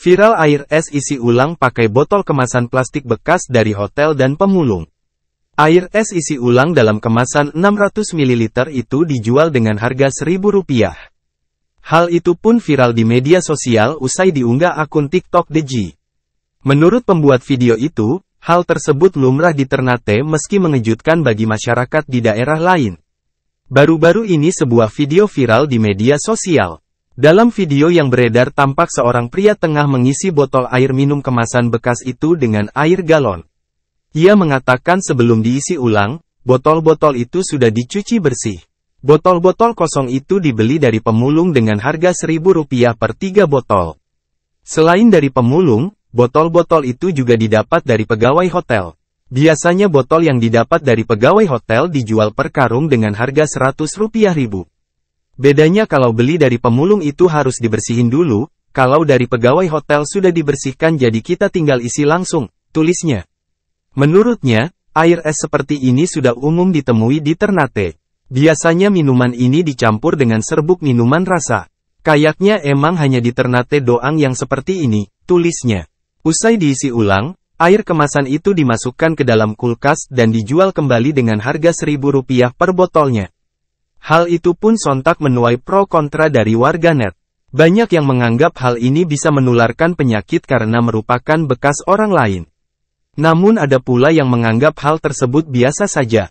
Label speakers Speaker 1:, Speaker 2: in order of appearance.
Speaker 1: Viral air es isi ulang pakai botol kemasan plastik bekas dari hotel dan pemulung.
Speaker 2: Air es isi ulang dalam kemasan 600 ml itu dijual dengan harga Rp1.000. Hal itu pun viral di media sosial usai diunggah akun TikTok Deji. Menurut pembuat video itu, hal tersebut lumrah di Ternate meski mengejutkan bagi masyarakat di daerah lain. Baru-baru ini sebuah video viral di media sosial. Dalam video yang beredar tampak seorang pria tengah mengisi botol air minum kemasan bekas itu dengan air galon. Ia mengatakan sebelum diisi ulang, botol-botol itu sudah dicuci bersih. Botol-botol kosong itu dibeli dari pemulung dengan harga rp rupiah per tiga botol. Selain dari pemulung, botol-botol itu juga didapat dari pegawai hotel. Biasanya botol yang didapat dari pegawai hotel dijual per karung dengan harga rupiah ribu. Bedanya kalau beli dari pemulung itu harus dibersihin dulu, kalau dari pegawai hotel sudah dibersihkan jadi kita tinggal isi langsung, tulisnya. Menurutnya, air es seperti ini sudah umum ditemui di Ternate. Biasanya minuman ini dicampur dengan serbuk minuman rasa. Kayaknya emang hanya di Ternate doang yang seperti ini, tulisnya. Usai diisi ulang, air kemasan itu dimasukkan ke dalam kulkas dan dijual kembali dengan harga seribu rupiah per botolnya. Hal itu pun sontak menuai pro kontra dari warganet. Banyak yang menganggap hal ini bisa menularkan penyakit
Speaker 1: karena merupakan bekas orang lain. Namun ada pula yang menganggap hal tersebut biasa saja.